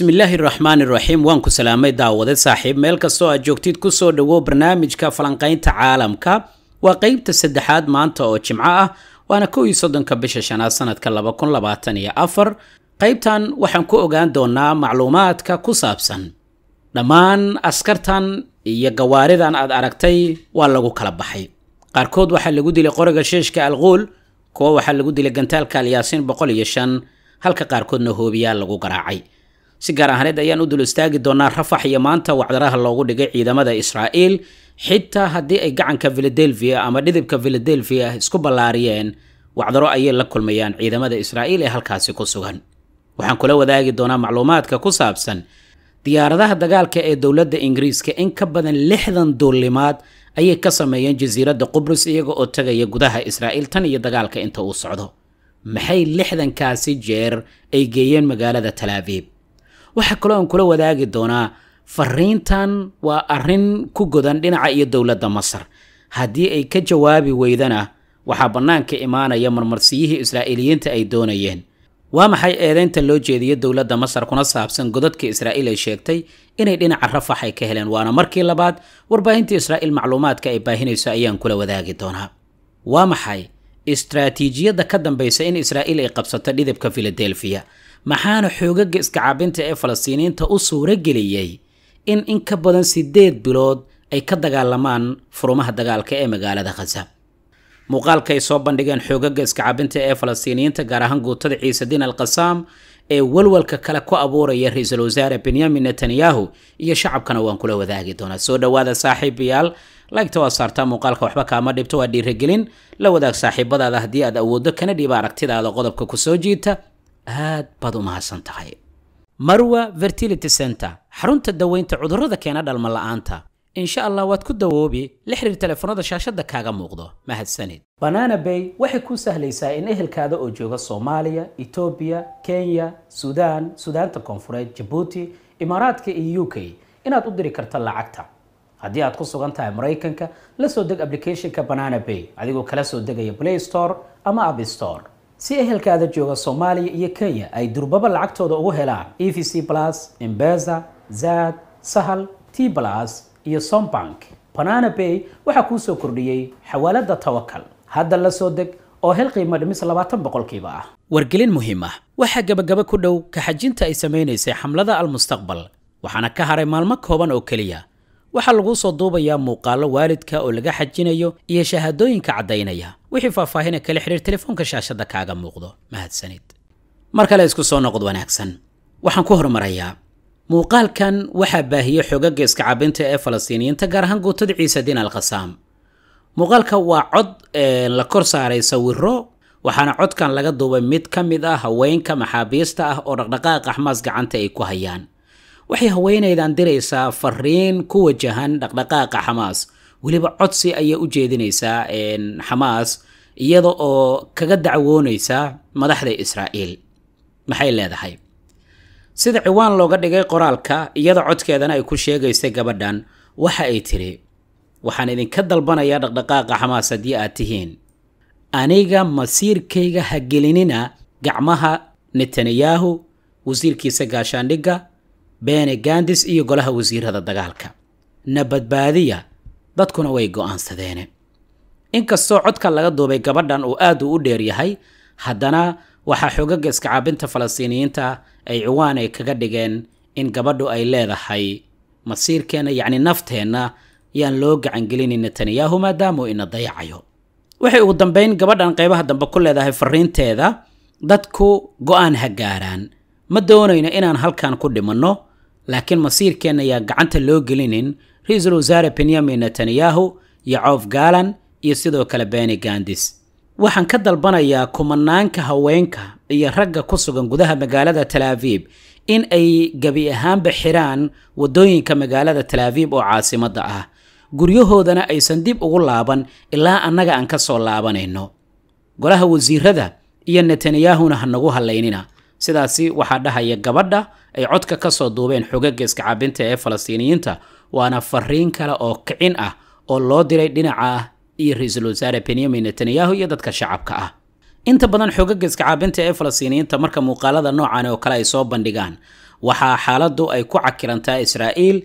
bismillaahi raxmaani raxiim waan ku salaamay daawadeed saaxiib meel kastoo aad joogtid kusoo dhowow barnaamijka falanqaynta caalamka waa qaybta saddexaad maanta oo jimco ah waana kow iyo soddonka bisha shanaad sanadka laba kun labaatan iyo afar qaybtan waxaan ku ogaan doonaa macluumaadka ku saabsan dhammaan askartan iyo gawaaridan aad aragtay waa lagu kala baxay qaarkood waxaa lagu dilay qoriga sheeshka alquul kuwo waxaa lagu dilay gantaalka alyaasiin boqol iyo shan halka qaarkoodna hoobiyaa lagu garaacay si gaar ahaneed ayaan u dul istaagi doonaa rafax iyo maanta wacdaraha loogu dhigay ciidamada israa'iil xitaa haddii ay gacanka filadelfia ama dhidibka filadelfia isku ballaariyeen wacdaro ayay la kulmayaan ciidamada israa'iil ee halkaasi ku sugan waxaan kula wadaagi doonaa macluumaadka ku saabsan diyaaradaha dagaalka ee dowladda ingiriiska in ka badan lixdan duulimaad ayay ka sameeyeen jasiiradda qubrus iyaga oo tegaya gudaha israa'iil tan iyo dagaalka inta uu socdo maxay lixdankaasi jeer ay geeyeen magaalada talaabib waxaa kaloo aan kula wadaagi doonaa fariintan waa arrin ku godan dhinaca iyo dowladda masar haddii ay ka jawaabi weydana waxaa bannaanka imaanaya marmarsiyihii israa'iiliyiinta ay doonayeen waa maxay eedaynta loo jeediya dowladda masar kuna saabsan godadka israa'iil ay sheegtay inay dhinaca rafax ay ka heleen waana markii labaad warbaahinta israa'iil macluumaadka ay baahinayso ayaan kula wadaagi doonaa waa maxay istaraatiijiyadda ka dambaysa in israa'iil ay qabsato dhidibka filadelfiya maxaana xoogaga iska caabinta ee falastiiniinta u suuro geliyey in in ka badan sideed bilood ay ka dagaalamaan furumaha dagaalka ee magaalada khaza muuqaalka ay soo bandhigeen xoogaga iska caabinta ee falastiiniyiinta gaar ahaan guutada ciisediin alkasaam ee walwalka kale ku abuuraya ra-iisul wasaare benyamin netanyahu iyo shacabkana waan kula wadaagi doonaa soo dhowaada saaxiibayaal laygta waa saartaa muuqaalka waxba kaama dhibto waa dhiiragelin la wadaag saaxiibadaada haddii aad awooddo kana dhiiba aragtidaada qodobka kusoo jiita aad baad u mahadsan tahay marwa fertility center xarunta daweynta cudurrada keena dhalma la'aanta insha allah waad ku dawoobi la xiriir telefoonada shaashadda kaaga muuqdo mahadsanid banana bay waxay kuu sahlaysaa in ehelkaada oo jooga soomaaliya etoobiya kenya suudaan suudaanta koonfureed jabuuti imaaraadka iyo u k inaad u diri karto lacagta haddii aad ku sugan tahay maraykanka la soo deg applicationka banana bay adigoo kala soo degaya play store ama app store si ehelkaada jooga soomaaliya iyo kenya ay durbaba lacagtooda ugu helaan e v c plus embeza zad sahal t plus iyo sombank banana bay waxaa kuu soo kordhiyey xawaalada tawakal hadda la soo deg oo hel qiimo dhimis labaatan boqolkiiba ah wargelin muhiim ah waxaa gebagaba ku dhow kaxajinta ay samaynaysay xamlada almustaqbal waxaana ka haray maalmo kooban oo keliya waxaa laguu soo duubayaa muuqaallo waalidka oo laga xajinayo iyo shahaadooyinka caddaynaya wixii faahfaahina kala xidhiir telefoonka shaashadda kaaga muuqdo mahadsanid mar kale isku soo noqod wanaagsan waxaan ku horumarayaa muuqaalkan waxaa baahiyey xogagga iskacaabinta ee falastiiniyiinta gaar ahaan guutada ciise diin alkhasaam muuqaalka waa cod la kor saaray sawiro waxaana codkan laga duubay mid ka mid ah haweenka maxaabiista ah oo dhaqdhaqaaqa axmaas gacanta ay ku hayaan waxay haweenaydan diraysaa fariin ku wajahan dhaqdhaqaaqa xamaas weliba codsi ayay u jeedinaysaa xamaas iyada oo kaga dacwoonaysa madaxda israa'iil maxay leedahay sida ciwaan looga dhigay qoraalka iyada codkeedana ay ku sheegaysay gabadhan waxa ay tidhi waxaan idinka dalbanayaa dhaqdhaqaaqa xamaas haddii aad tihiin aniga masiirkayga ha gelinina gacmaha netanyahu wasiirkiisa gaashaandhigga beene gandis iyo golaha wasiirada dagaalka na badbaadiya dadkuna way go'aansadeene inkastoo codka laga duubay gabadhan uu aad u u dheer yahay haddana waxaa xogaga iska caabinta falastiiniyiinta ay ciwaan ay kaga dhigeen in gabadhu ay leedahay masiirkeenna yacni nafteenna yaan loo gacangelini netanyahu maadaamuu ina dayacayo waxay ugu dambayn gabadhan qaybaha dambe ku leedahay fariinteeda dadku go'aan ha gaaraan ma doonayno inaan halkan ku dhimanno laakiin masiirkeen ayaa gacanta loo gelinin ra-iisul wasaare benyamin netanyahu iyo gaalan iyo sidoo kale beni gandis waxaan ka dalbanayaa kumanaanka haweenka iyo ragga ku sugan gudaha magaalada talaaviib in ay gebi ahaanba xiraan waddooyinka magaalada talaaviib oo caasimadda ah guryahoodana aysan dib ugu laaban ilaa annaga aan ka soo laabanayno golaha wasiirada iyo netanyahuna ha nagu hallaynina sidaasi waxaa dhahaya gabadha ay codka kasoo duubeen xogaga caabinta ee falastiiniyiinta waana fariin kale oo kicin ah oo loo diray dhinaca ah iyo ra-iisul wasaare benyamin netanyahu iyo dadka shacabka ah inta badan xogaga caabinta ee falastiiniyiinta marka muuqaalada noocan oo kale ay soo bandhigaan waxaa xaaladu ay ku cakirantaa israa'iil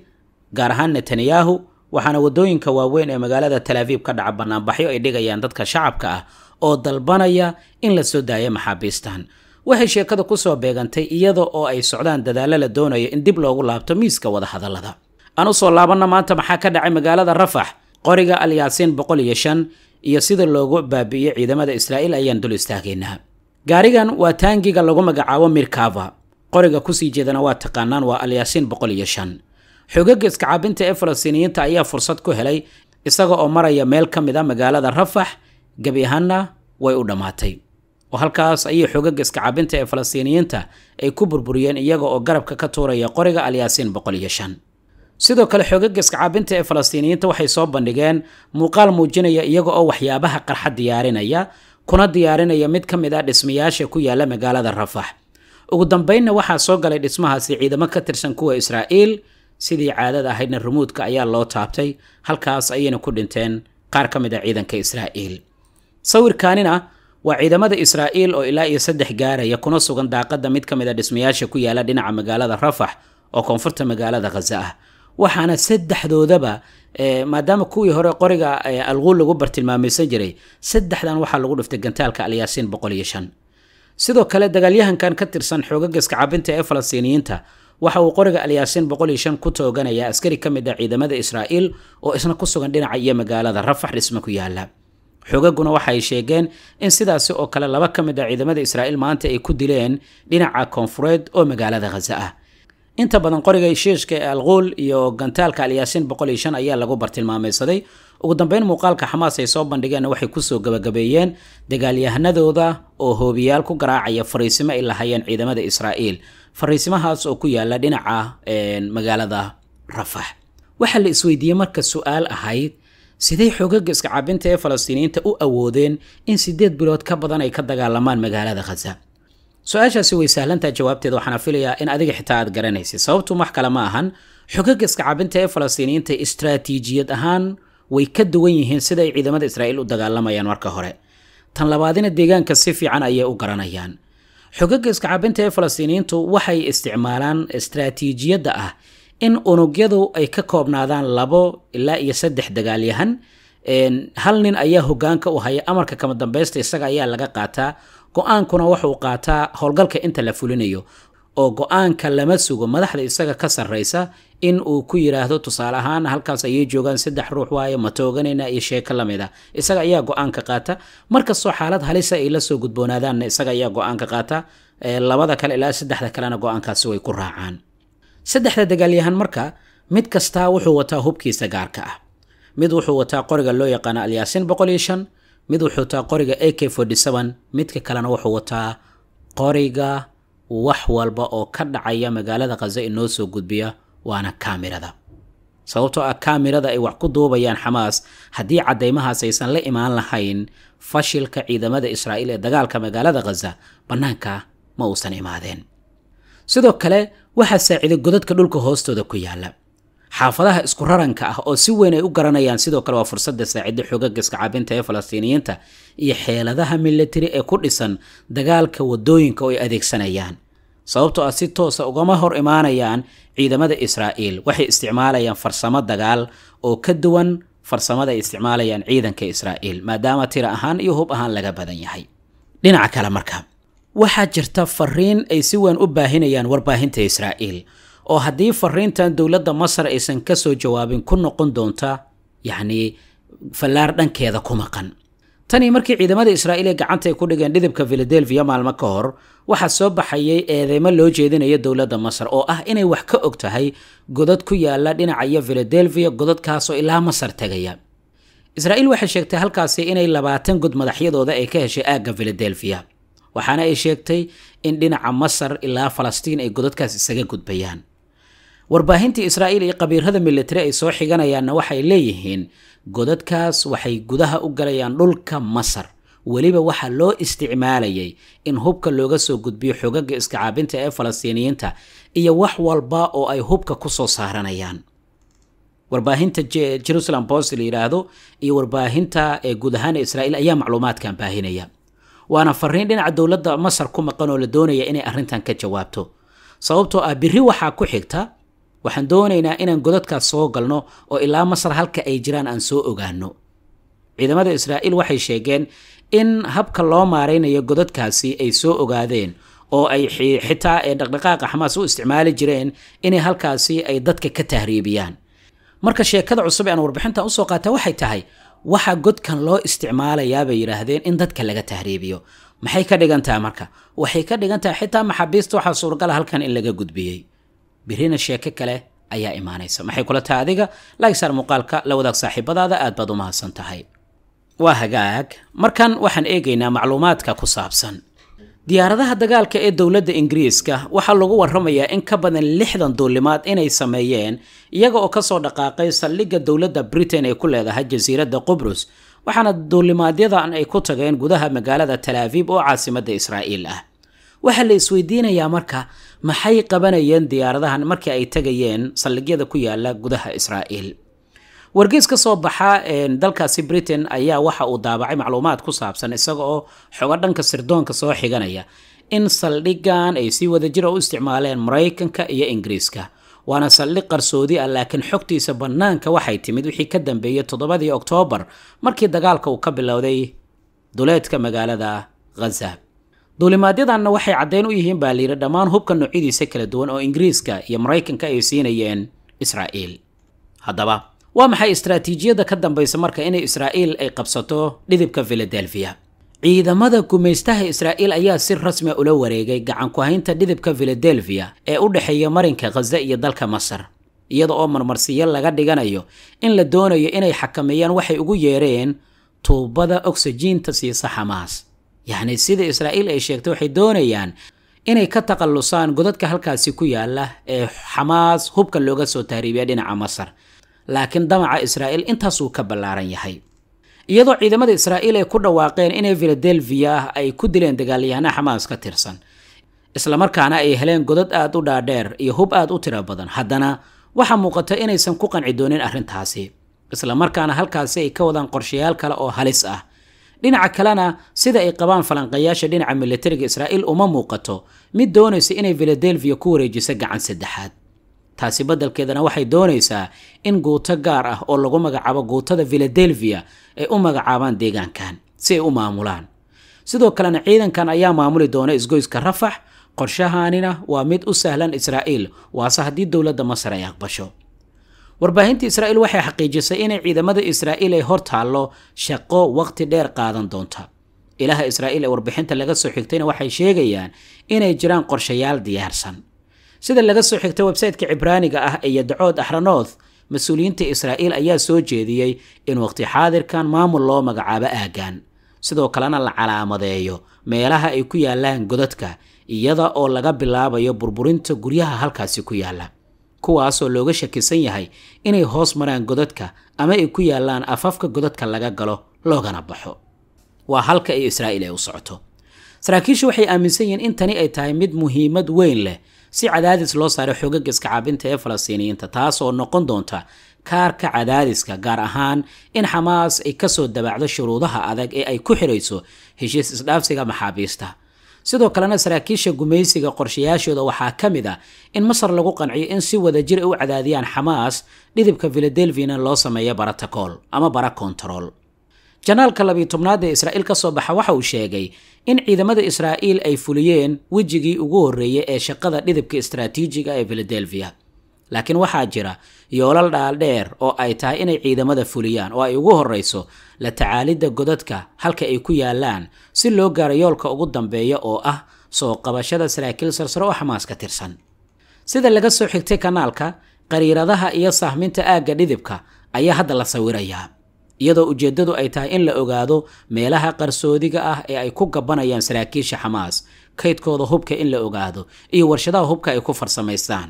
gaar ahaan netanyahu waxaana waddooyinka waaweyn ee magaalada talaaviib ka dhaca bannaanbaxyo ay dhigayaan dadka shacabka ah oo dalbanaya in la soo daayo maxaabiistan waxay sheekada kusoo beegantay iyada oo ay socdaan dadaalo la doonayo in dib loogu laabto miiska wadahadallada aan usoo laabanna maanta maxaa ka dhacay magaalada rafax qoriga alyaasiin boqol iyo shan iyo sida loogu baabi'iyo ciidamada israa'iil ayaan dul istaagaynaa gaarigan waa taangiga lagu magacaabo mirkava qoriga kusii jeedana waa taqaanaan waa alyaasiin boqol iyo shan xogaga iskacaabinta ee falastiiniyiinta ayaa fursad ku helay isaga oo maraya meel ka mid a ah magaalada rafax gebi ahaanna way u dhammaatay oo halkaas ayay xogaga iskacabinta ee falastiiniyiinta ay ku burburiyeen iyaga oo garabka ka tuuraya qoriga alyaasiin boqol iyo shan sidoo kale xogaga iskacabinta ee falastiiniyiinta waxay soo bandhigeen muuqaal muujinaya iyaga oo waxyaabaha qarxa diyaarinaya kuna diyaarinaya mid ka mid ah dhismayaasha ku yaala magaalada rafax ugu dambaynna waxaa soo galay dhismahaasi ciidamo ka tirsan kuwa israa'iil sidii caadada ahaydna rumuudka ayaa loo taabtay halkaas ayayna ku dhinteen qaar ka mid ah ciidanka israa'iil sawirkaanina waa ciidamada israa'iil oo ilaa iyo saddex gaaraya kuna sugan daaqada mid ka mid a ah dhismayaasha ku yaala dhinaca magaalada rafax oo koonfurta magaalada khaza ah waxaana saddexdoodaba eh, maadaama kuwii hore qoriga eh, alguul lagu bartilmaamaysan jiray saddexdan waxaa lagu dhiftay gantaalka alyaasiin boqol sidoo kale dagaalyahankan ka tirsan xoogaga iskacabinta ee falastiiniyiinta waxa uu qoriga alyaasiin boqol ku tooganaya askari ka mid ah ciidamada israa'iil oo isna ku sugan dhinaca iyo magaalada rafax dhisme ku yaala xogaguna waxaay sheegeen in sidaasi oo kale laba ka mid a ah ciidamada israa'iil maanta ay ku dileen dhinaca koonfureed oo magaalada khaza ah inta badan qoriga shiishka ee alquul iyo gantaalka alyaasiin boqol iyo shan ayaa lagu bartilmaameysaday ugu dambeyn muuqaalka xamaas ay soo bandhigeenna waxay kusoo gabagabeeyeen dagaalyahanadooda oo hoobiyaal ku garaacaya fariisimo ay lahayeen ciidamada israa'iil fariisimahaas oo ku yaala dhinaca magaalada rafax waxaa la isweydiiyey marka su-aal ahayd siday xoogaga iska cabinta ee falastiiniyiinta u awoodeen in sideed bilood ka badan ay ka dagaalamaan magaalada khaza su-aashaasi way sahlantaa jawaabteeda waxaana filayaa in adiga xitaa aad garanaysid sababtu wax kale ma ahan xogaga iska cabinta ee falastiiniyiinta istraatiijiyad ahaan way ka duwan yihiin sida ay ciidamada israa'iil u dagaalamayaan marka hore tan labaadina deegaanka si fiican ayay u garanayaan xogaga iska cabinta ee falastiiniyiintu waxay isticmaalaan istraatiijiyadda ah in unugyadu ay ka koobnaadaan labo ilaa iyo saddex dagaalyahan hal nin ayaa hogaanka u haya amarka kama dambaysta isaga ayaa laga qaataa go-aankuna waxauu qaataa howlgalka inta la fulinayo oo go-aanka lama sugo madaxda isaga ka sarraysa in uu ku yidhaahdo tusaale ahaan halkaas ayay joogaan saddex ruux waaye ma tooganayna iyo sheeko la mid ah isaga ayaa go-aanka qaata markastoo xaalad halisa ah ay la soo gudboonaadaanna isaga ayaa go-aanka qaata labada kale ilaa saddexda kalena go-aankaasi way ku raacaan saddexda dagaalyahan marka mid kastaa wuxuu wataa hubkiisa gaarka ah mid wuxuu wataa qoriga loo yaqaano alyaasin boqol iyo shan mid wuxuu wataa qoriga a k forty seven midka kalena wuxuu wataa qoriga wax walba oo ka dhacaya magaalada khaza inoo soo gudbiya waana kaamirada sababtoo ah kaamirada ay wax ku duubayaan xamaas haddii caddaymahaas aysan la imaan lahayn fashilka ciidamada israa'iil ee dagaalka magaalada khaza bannaanka ma uusan imaadeen sidoo kale waxaa saaciiday godadka dhulka hoostooda ku yaala xaafadaha isku raranka ah oo si weyn ay u garanayaan sidoo kale waa fursada saacidda xoogaga iskacaabinta ee falastiiniyiinta iyo xeeladaha milatari ee ku dhisan dagaalka wadooyinka oo ay adeegsanayaan sababtoo ah si toosa ugama hor imaanayaan ciidamada israa'iil waxay isticmaalayaan farsamo dagaal oo ka duwan farsamada ay isticmaalayaan ciidanka israa'iil maadaama tira ahaan iyo hub ahaan laga badan yahay dhinaca kale markaa waxaa jirta fariin ay si weyn u baahinayaan warbaahinta israa'iil oo haddii fariintan dowladda masar aysan ka soo jawaabin ku noqon doonta yacnii fallaar dhankeeda ku maqan tanii markii ciidamada israa'iil ee gacanta ay ku dhigeen dhidibka filadelfiya maalmo ka hor waxaa soo baxayay eedeymo loo jeedinayo dowladda masar oo ah inay wax ka og tahay godad ku yaala dhinacaya filadelfiya godadkaasoo ilaa masar tegaya israa'iil waxay sheegtay halkaasi inay labaatan god madaxyadooda ay ka heshay aagga filadelfiya waxaana ay sheegtay in dhinaca masar ilaa falastiin ay godadkaas isaga gudbayaan warbaahintii israa'iil iyo qabiirada militari ay soo xiganayaanna waxay leeyihiin godadkaas waxay gudaha u galayaan dhulka masar weliba waxaa loo isticmaalayay in hubka looga soo gudbiyo xogaga iskacaabinta ee falastiiniyiinta iyo wax walba oo ay hubka ku soo saaranayaan warbaahinta jerusalem post la yidhaahdo iyo warbaahinta ee guud ahaan israa'iil ayaa macluumaadkan baahinaya waana fariin dhinaca dowladda masar ku maqan oo la doonaya inay arrintan ka jawaabto sababtoo ah biri waxaa ku xigta waxaan doonaynaa inaan godadkaas soo galno oo ilaa masar halka ay jiraan aan soo ogaanno ciidamada israa'iil waxay sheegeen in habka loo maaraynayo godadkaasi ay soo ogaadeen oo ay xitaa ee dhaqdhaqaaqa xamaas u isticmaali jireen inay halkaasi ay dadka ka tahriibiyaan marka sheekada cusub ee aan warbixintan usoo qaata waxay tahay waxa godkan loo isticmaalayaa bay yiraahdeen in dadka laga tahriibiyo maxay ka dhigan tahay marka waxay ka dhigan tahay xitaa maxaabiista waxaa suuragala halkan in laga gudbiyey birina sheeke kale ayaa imaanaysa maxay kula tahay adiga lagsaar muuqaalka la wadaag saaxiibadaada aad baad u mahadsan tahay waa hagaag markan waxaan eegaynaa macluumaadka ku saabsan diyaaradaha dagaalka ee dowladda ingiriiska waxaa lagu waramayaa in ka badan lixdan duulimaad inay sameeyeen iyaga oo ka soo dhaqaaqay saldhigga dowladda britain ay ku leedahay jasiiradda qubrus waxaana duulimaadyadan ay ku tageen gudaha magaalada talaaviib oo caasimadda israa'iil ah waxaa la isweydiinayaa marka maxay qabanayeen diyaaradahan markii ay tagayeen saldhigyada ku yaalla gudaha israa'iil wargeys ka soo baxa dalkaasi britain ayaa waxa uu daabacay macluumaad ku saabsan isaga oo xogo dhanka sirdoonka soo xiganaya in saldhigan ay si wadajira ah u isticmaaleen maraykanka iyo ingiriiska waana saldhig qarsoodi ah laakiin xogtiisa bannaanka waxay timid wixii ka dambeeyey toddobadii oktoobar markii dagaalka uu ka bilowday duleedka magaalada khaza duulimaadyadanna waxay caddeyn u yihiin baa layidhi dhammaan hubka noocyadiisa kala duwan oo ingiriiska iyo maraykanka ay siinayeen israa'iil haddaba waa maxay istaraatiijiyadda ka dambaysa marka inay israa'iil ay qabsato dhidibka filadelfiya ciidamada gumaystaha israa'iil ayaa si rasmiya ah ula wareegay gacan ku haynta dhidibka filadelfiya ee u dhexeeya marinka khaza iyo dalka masar iyada oo marmarsiyo laga dhiganayo in la doonayo inay xakameeyaan waxay ugu yeereen tuubada ogsajiinta siisa xamaas yacni sida israa'iil ay sheegtay waxay doonayaan inay ka takallusaan godadka halkaasi ku yaalla ee xamaas hubka looga soo tahriibiya dhinaca masar laakiin damaca israa'iil intaasuu ka ballaaran yahay iyadoo ciidamada israa'iil ay ku dhawaaqeen inay filadelfiya ay ku dileen dagaalyahana xamaas ka tirsan islamarkaana ay heleen godad aad u dhaadheer iyo hub aad u tira badan haddana waxaa muuqata inaysan ku qanci doonin arrintaasi islamarkaana halkaasi ay ka wadaan qorshayaal kale oo halis ah dhinaca kalena sida ay qabaan falanqayaasha dhinaca militariga israa'iil uma muuqato mid doonaysa inay filadelfiya ku wareejiso gacan saddexaad taasi badelkeedana waxay doonaysaa in guuto gaar ah oo lagu magacaabo guutada filadelfia ay u magacaabaan deegaankan si ay u maamulaan sidoo kalena ciidankan ayaa maamuli doona isgoyska rafax qorshahanina waa mid u sahlan israa'iil waase haddii dowladda masar ay aqbasho warbaahinta israa'iil waxay xaqiijisay inay ciidamada israa'iil ay hor taallo shaqo waqti dheer qaadan doonta ilaha israa'iil ee warbixinta laga soo xigtayna waxay sheegayaan inay jiraan qorshayaal diyaarsan sida laga soo xigta websaytka cibraaniga ah iyo dacood ahranoth mas-uuliyiinta israa'iil ayaa soo jeediyey in waqti xaadirkan maamul loo magacaabo aagaan sidoo kalena la calaamadeeyo meelaha ay ku yaallaan godadka iyada oo laga bilaabayo burburinta guryaha halkaasi ku yaalla kuwaasoo looga shakisan yahay inay hoos maraan godadka ama ay ku yaallaan afafka godadka laga galo loogana baxo waa halka ay israa'iil ay u socoto saraakiisha waxay aaminsan yihiin in tani ay tahay mid muhiimad weyn leh si cadaadis loo saaray xoogaga iskacaabinta ee falastiiniyiinta taas oo noqon doonta kaarka cadaadiska gaar ahaan in xamaas ay kasoo dabacdo shuruudaha adag ee ay ku xirayso heshiis isdhaafsiga maxaabiista sidoo kalena saraakiisha gumaysiga qorshayaashooda waxaa ka mid ah in masar lagu qanciyo in si wada jir ay ah u cadaadiyaan xamaas dhidibka filadelfiana loo sameeyo bara takool ama bara kontarool janaalka labiyo tobnaad ee israa'iil ka soo baxa waxa uu sheegay in ciidamada israa'iil ay fuliyeen wejigii ugu horreeyay ee shaqada dhidibka istraatiijiga ee filadelfiya laakiin waxaa jira yoolal dhaaldheer oo ay tahay inay ciidamada fuliyaan oo ay ugu horrayso la tacaalidda godadka halka ay ku yaalaan si loo gaaro yoolka ugu dambeeya oo ah soo qabashada saraakiil sarsare oo xamaas ka tirsan sida laga soo xigtay kanaalka qariiradaha iyo sahminta aagga dhidibka ayaa hadda la sawirayaa iyadoo ujeeddadu ay tahay in la ogaado meelaha qarsoodiga ah ee ay ku gabanayaan saraakiisha xamaas kaydkooda hubka in la ogaado iyo warshadaha hubka ay ku farsamaystaan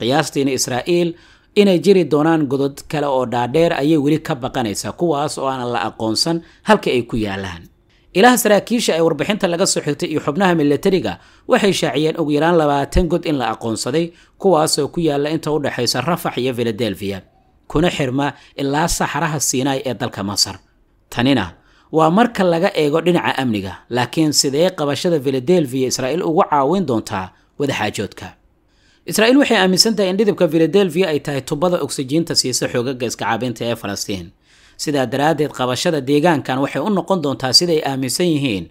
qiyaastiina israa'iil inay jiri doonaan godod kale oo dhaadheer ayay weli ka baqanaysaa kuwaas oo aan la aqoonsan halka ay ku yaalaan ilaha saraakiisha ee warbixinta laga soo xigtay iyo xubnaha milatariga waxay shaaciyeen ugu yaraan labaatan god in la aqoonsaday kuwaasoo ku yaalla inta u dhexaysa rafax iyo filadelfiya kuna xirma ilaa saxaraha siinaay ee dalka masar tanina waa marka laga eego dhinaca amniga laakiin sidee qabashada filadelfiya israa'iil ugu caawin doontaa wadaxaajoodka israa'iil waxay aaminsan tahay in dhidibka filadelfiya ay tahay tubada ogsijiinta siisa xoogaga iskacaabinta ee falastiin sidaa daraaddeed qabashada deegaankan waxay u noqon doontaa siday aaminsan yihiin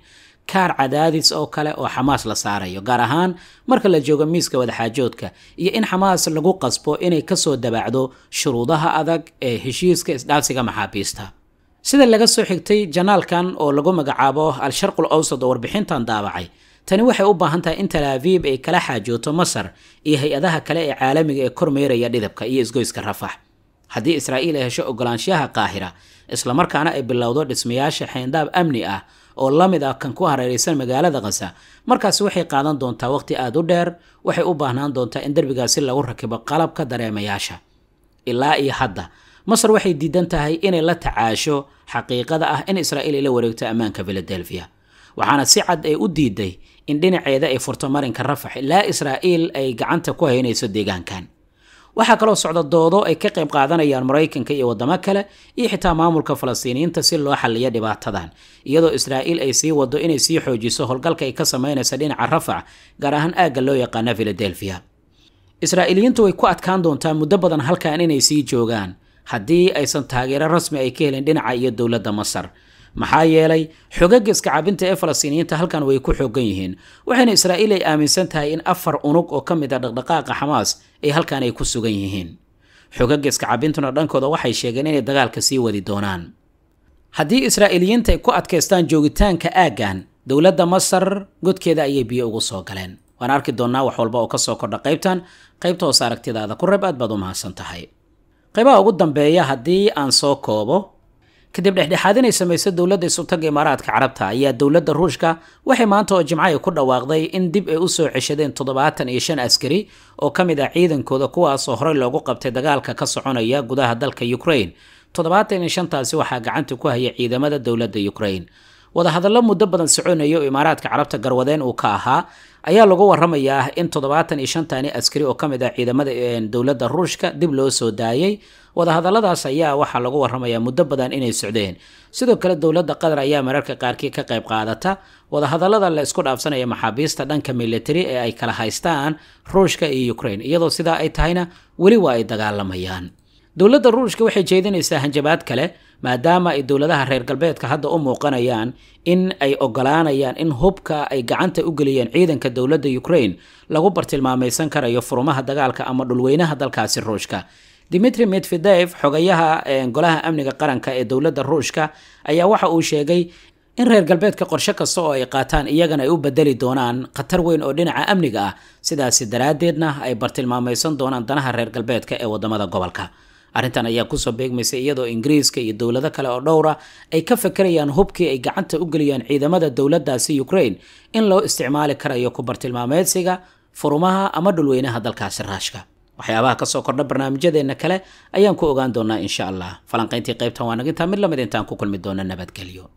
kaar cadaadis oo kale oo xamaas la saarayo gaar ahaan marka la joogo miiska wadaxaajoodka iyo in xamaas lagu qasbo inay kasoo dabacdo shuruudaha adag ee heshiiska isdhaafsiga maxaabiista sida laga soo xigtay janaalkan oo lagu magacaabo al-sharqul awsad oo warbixintan daabacay tani waxay u baahan tahay in talaafiib ay kala xaajooto masar iyo hay-adaha kale ee caalamiga ah ee kormeeraya dhidabka iyo isgoyska rafax haddii israa'iil ay hesho ogolaanshaha qaahira islamarkaana ay bilowdo dhismayaasha xeendaab amni ah oo la mid ah kan ku hareeraysan magaalada qasa markaasi waxay qaadan doontaa waqhti aada u dheer waxay u baahnaan doontaa in derbigaasi lagu rakibo qalabka dareemayaasha ilaa iyo hadda masar waxay diidan tahay inay la tacaasho xaqiiqada ah in israa'iil ay la wareegto ammaanka filadelfiya waxaana si cad ay u diiday in dhinaceeda ay furto marinka rafax ilaa israa'iil ay gacanta ku haynayso deegaankan waxaa kaloo socda doodo ay ka qayb qaadanayaan maraykanka iyo waddamo kale iyo xitaa maamulka falastiiniyiinta si loo xaliyo dhibaatadan iyadoo israa'iil ay sii wado inay sii xoojiso howlgalka ay ka sameynaysa dhinaca rafac gaar ahaan aagga loo yaqaana filadelfiya israa'iiliyiintu way ku adkaan doontaa muddo badan halkan inay sii joogaan haddii aysan taageero rasmi ay ka helin dhinaca iyo dowladda masar maxaa yeelay xogaga iskacabinta ee falastiiniyiinta halkan way ku xoogan yihiin waxayna israa'iil ay aaminsan tahay in afar unug oo ka mid a ah dhaqdhaqaaqa xamaas ay halkan ay ku sugan yihiin xogaga iskacabintuna dhankooda waxay sheegeen inay dagaalka sii wadi doonaan haddii israa'iiliyiinta ay ku adkaystaan joogitaanka aaggan dowladda masar godkeeda ayay biyo ugu soo galeen waan arki doonnaa wax walba oo ka soo kordha qaybtan qaybta hoos aragtidaada ku rab aad baad u mahadsan tahay qaybaha ugu dambeeya haddii aan soo koobo kadib dhexdhexaadin ay samaysa dowladda isutaga imaaraadka carabta ayaa dowladda ruushka waxay maanta oo jimco ku dhawaaqday in dib ay u soo ceshadeen toddobaatan iyo shan askari oo ka mid ah ciidankooda kuwaasoo horey loogu qabtay dagaalka ka soconaya gudaha dalka ukrain toddobaatan iyo shantaasi waxaa gacanta ku haya ciidamada dowladda ukrain wadahadallo muddo badan soconayo oo imaaraadka carabta garwadeen uu ka ahaa ayaa lagu waramayaa in toddobaatan iyo shantani askari oo ka mid ah ciidamada dowladda ruushka dib loo soo daayay wadahadalladaas ayaa waxaa lagu waramayaa muddo badan inay socdeen sidoo kale dowladda qatar ayaa mararka qaarkii ka qayb qaadata wadahadallada la isku dhaafsanaya maxaabiista dhanka militari ee ay kala haystaan ruushka iyo ukrain iyadoo sidaa ay tahayna weli waa ay dagaalamayaan dowladda ruushka waxay jeedinaysaa hanjabaad kale maadaama ay dowladaha reer galbeedka hadda u muuqanayaan in ay ogolaanayaan in hubka ay gacanta u geliyeen ciidanka dowladda ukrain lagu bartilmaameysan karayo furumaha dagaalka ama dhulweynaha dalkaasi ruushka dimitri medvedev xogayaha eh, golaha amniga qaranka ee dowladda ruushka ayaa waxa uu sheegay in reer galbeedka qorshe kasta oo ay qaataan iyagana ay u bedeli doonaan khatar weyn oo dhinaca amniga ah sidaasi daraaddeedna ay bartilmaameysan doonaan danaha reer galbeedka ee waddamada gobolka arrintan ayaa kusoo beegmaysa iyadoo ingiriiska iyo dowlado kale oo dhowra ay ka fekerayaan hubkii ay gacanta u geliyaan ciidamada dowladdaasi ukraine in loo isticmaali karayo ku bartilmaameedsiga furumaha ama dhulweynaha dalkaasi raashka waxyaabaha kasoo kordha barnaamijyadeenna kale ayaan ku ogaan doonaa insha allah falanqayntii qaybtan waa nagintaa mid lamid intaan ku kulmi doona nabadgelyo